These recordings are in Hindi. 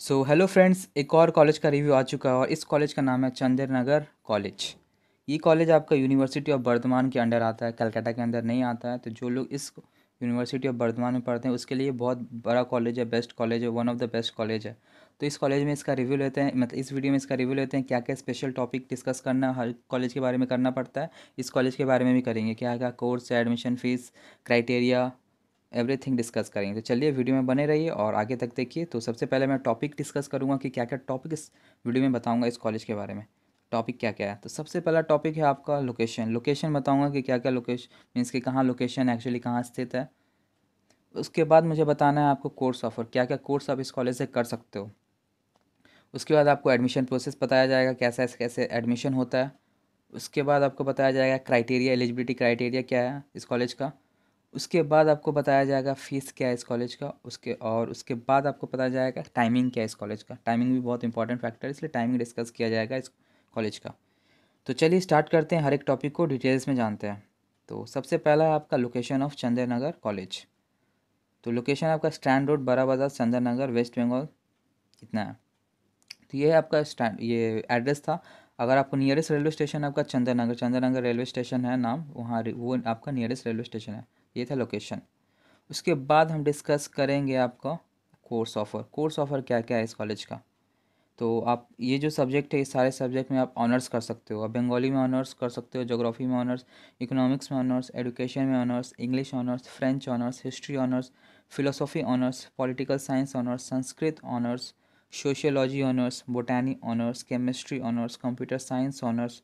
सो हेलो फ्रेंड्स एक और कॉलेज का रिव्यू आ चुका है और इस कॉलेज का नाम है चंद्र नगर कॉलेज ये कॉलेज आपका यूनिवर्सिटी ऑफ बर्धमान के अंडर आता है कलकत्ता के अंदर नहीं आता है तो जो लोग इस यूनिवर्सिटी ऑफ बर्धमान में पढ़ते हैं उसके लिए बहुत बड़ा कॉलेज है बेस्ट कॉलेज है one of the best college है तो इस कॉलेज में इसका रिव्यू लेते हैं मतलब इस वीडियो में इसका रिव्यू लेते हैं क्या क्या स्पेशल टॉपिक डिस्कस करना हर कॉलेज के बारे में करना पड़ता है इस कॉलेज के बारे में भी करेंगे क्या क्या course admission fees criteria everything discuss करेंगे तो चलिए वीडियो में बने रहिए और आगे तक देखिए तो सबसे पहले मैं टॉपिक डिस्कस करूँगा कि क्या क्या टॉपिक इस वीडियो में बताऊँगा इस कॉलेज के बारे में टॉपिक क्या क्या है तो सबसे पहला टॉपिक है आपका लोकेशन लोकेशन बताऊँगा कि क्या क्या लोकेशन मीन्स कि कहाँ लोकेशन एक्चुअली कहाँ स्थित है उसके बाद मुझे बताना है आपको कोर्स ऑफर क्या क्या कोर्स आप इस कॉलेज से कर सकते हो उसके बाद आपको एडमिशन प्रोसेस बताया जाएगा कैसा कैसे एडमिशन होता है उसके बाद आपको बताया जाएगा क्राइटेरिया एलिजिबिलिटी क्राइटेरिया क्या है इस कॉलेज का उसके बाद आपको बताया जाएगा फ़ीस क्या है इस कॉलेज का उसके और उसके बाद आपको पता जाएगा टाइमिंग क्या है इस कॉलेज का टाइमिंग भी बहुत इंपॉर्टेंट फैक्टर है इसलिए टाइमिंग डिस्कस किया जाएगा इस कॉलेज का तो चलिए स्टार्ट करते हैं हर एक टॉपिक को डिटेल्स में जानते हैं तो सबसे पहला है आपका location of Chandra Nagar college तो लोकेशन आपका स्टैंड रोड बड़ा बाज़ार चंद्रनगर वेस्ट बंगाल इतना है तो ये आपका स्टैंड ये एड्रेस था अगर आपको नियरेस्ट रेलवे स्टेशन आपका चंद्रनगर नगर रेलवे स्टेशन है नाम वहाँ वो आपका नियरेस्ट रेलवे स्टेशन है ये था लोकेशन उसके बाद हम डिस्कस करेंगे आपका कोर्स ऑफ़र कोर्स ऑफ़र क्या क्या है इस कॉलेज का तो आप ये जो सब्जेक्ट है ये सारे सब्जेक्ट में आप ऑनर्स कर सकते हो आप बंगाली में ऑनर्स कर सकते हो जोग्राफी में ऑनर्स इकोनॉमिक्स में ऑनर्स एजुकेशन में honours English honours French honours history honours philosophy honours political science honours Sanskrit honours sociology honours botany honours chemistry honours computer science honours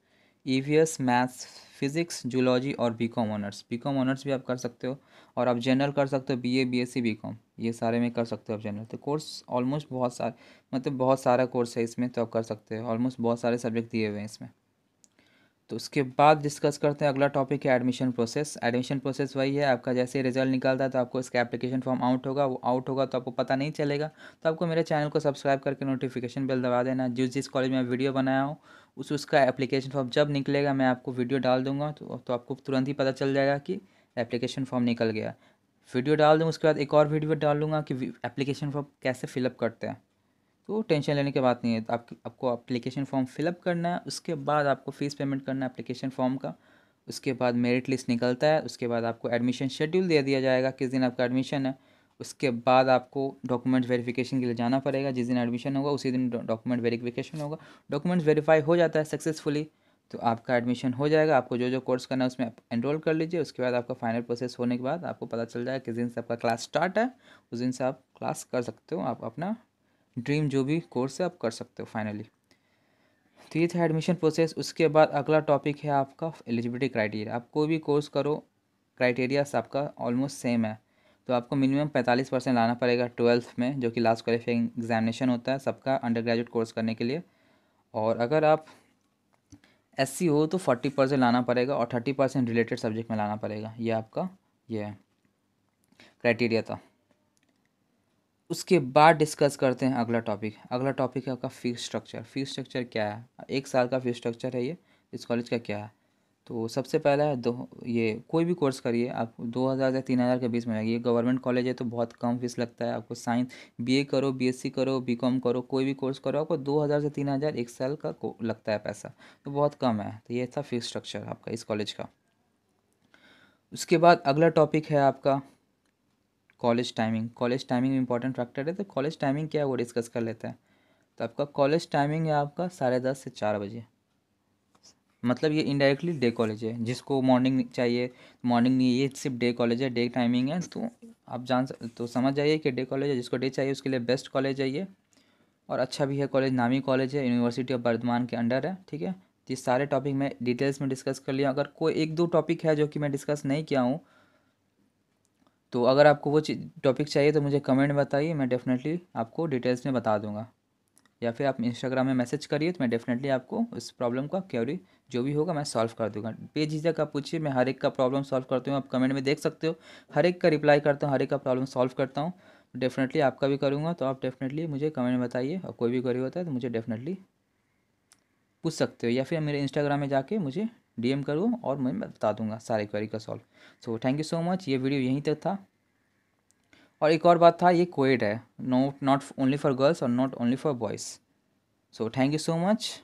EVS maths physics zoology और बीकॉम ऑनर्स बीकॉम ऑनर्स भी आप कर सकते हो और आप जनरल कर सकते हो बीए बीएससी बीकॉम ये सारे में कर सकते हो आप जनरल तो कोर्स ऑलमोस्ट बहुत सारे मतलब बहुत सारा कोर्स है इसमें तो आप कर सकते हो ऑलमोस्ट बहुत सारे सब्जेक्ट दिए हुए हैं इसमें तो उसके बाद डिस्कस करते हैं अगला टॉपिक है एडमिशन प्रोसेस एडमिशन प्रोसेस वही है आपका जैसे रिजल्ट निकलता है तो आपको इसका एप्लीकेशन फॉर्म आउट होगा वो आउट होगा तो आपको पता नहीं चलेगा तो आपको मेरे चैनल को सब्सक्राइब करके नोटिफिकेशन बिल दबा देना जिस जिस कॉलेज में वीडियो बनाया हूँ उस उसका एप्लीकेशन फॉर्म जब निकलेगा मैं आपको वीडियो डाल दूँगा तो, तो आपको तुरंत ही पता चल जाएगा कि एप्लीकेशन फॉर्म निकल गया वीडियो डाल दूँ उसके बाद एक और वीडियो डाल कि एप्लीकेशन फॉर्म कैसे फिलअप करते हैं तो टेंशन लेने की बात नहीं है तो आपकी आपको अप्लीकेशन फॉर्म फिलअप करना है उसके बाद आपको फ़ीस पेमेंट करना है अप्लीकेशन फॉर्म का उसके बाद मेरिट लिस्ट निकलता है उसके बाद आपको एडमिशन शेड्यूल दे दिया जाएगा किस दिन आपका एडमिशन है उसके बाद आपको डॉक्यूमेंट वेरिफिकेशन के लिए जाना पड़ेगा जिस दिन एडमिशन होगा उसी दिन डॉक्यूमेंट वेरिफिकेशन होगा डॉक्यूमेंट्स वेरीफाई हो जाता है सक्सेसफुली तो आपका एडमिशन हो जाएगा आपको जो जो कोर्स करना है उसमें आप एनरोल कर लीजिए उसके बाद आपका फाइनल प्रोसेस होने के बाद आपको पता चल जाएगा किस दिन से आपका क्लास स्टार्ट है उस दिन से आप क्लास कर सकते हो आप अपना ड्रीम जो भी कोर्स है आप कर सकते हो फाइनली तो ये था एडमिशन प्रोसेस उसके बाद अगला टॉपिक है आपका एलिजिबिलिटी क्राइटेरिया आप कोई भी कोर्स करो क्राइटेरिया आपका ऑलमोस्ट सेम है तो आपको मिनिमम पैंतालीस परसेंट लाना पड़ेगा ट्वेल्थ में जो कि लास्ट क्वालिफाइंग एग्जामिनेशन होता है सबका अंडर ग्रेजुएट कोर्स करने के लिए और अगर आप एस हो तो फोर्टी परसेंट लाना पड़ेगा और थर्टी परसेंट रिलेटेड सब्जेक्ट में लाना पड़ेगा ये आपका ये है क्राइटेरिया था उसके बाद डिस्कस करते हैं अगला टॉपिक अगला टॉपिक है आपका फीस स्ट्रक्चर फीस स्ट्रक्चर क्या है एक साल का फीस स्ट्रक्चर है ये इस कॉलेज का क्या है तो सबसे पहला है दो ये कोई भी कोर्स करिए आप दो हज़ार से तीन हज़ार के बीच में आएगी ये गवर्नमेंट कॉलेज है तो बहुत कम फीस लगता है आपको साइंस बीए करो बीएससी करो बीकॉम करो कोई भी कोर्स करो आपको दो हज़ार से तीन हज़ार एक साल का लगता है पैसा तो बहुत कम है तो ये था फीस स्ट्रक्चर आपका इस कॉलेज का उसके बाद अगला टॉपिक है आपका college timing college timing important factor है तो कॉलेज टाइमिंग क्या है वो डिस्कस कर लेते हैं तो आपका कॉलेज टाइमिंग है आपका साढ़े दस से चार बजे मतलब ये इनडायरेक्टली डे कॉलेज है जिसको मॉर्निंग चाहिए मॉर्निंग नहीं ये सिर्फ डे कॉलेज है डे टाइमिंग है तो आप जान तो समझ जाइए कि डे कॉलेज है जिसको डे चाहिए उसके लिए बेस्ट कॉलेज है ये और अच्छा भी है कॉलेज नामी कॉलेज है यूनिवर्सिटी ऑफ बर्धमान के अंडर है ठीक है तो ये सारे टॉपिक मैं डिटेल्स में डिस्कस कर लिया अगर कोई एक दो टॉपिक है जो कि मैं डिस्कस नहीं किया हूँ तो अगर आपको वो टॉपिक चाहिए तो मुझे कमेंट बताइए मैं डेफिनेटली आपको डिटेल्स में बता दूंगा या फिर आप इंस्टाग्राम में मैसेज करिए तो मैं डेफिनेटली आपको उस प्रॉब्लम का क्योरी जो भी होगा मैं सॉल्व कर दूंगा बेझिझक आप पूछिए मैं हर एक का प्रॉब्लम सॉल्व करती हूँ आप कमेंट में देख सकते हो हर एक का रिप्लाई करता हूँ हर एक का प्रॉब्लम सॉल्व करता हूँ डेफिनेटली आपका भी करूँगा तो आप डेफिनेटली मुझे कमेंट बताइए और कोई भी करी होता है तो मुझे डेफिनेटली पूछ सकते हो या फिर मेरे इंस्टाग्राम में जाके मुझे डीएम करो और मैं बता दूंगा सारे क्वेरी का solve so thank you so much ये वीडियो यहीं तक था और एक और बात था ये कोएड है not not only for girls और not only for boys so thank you so much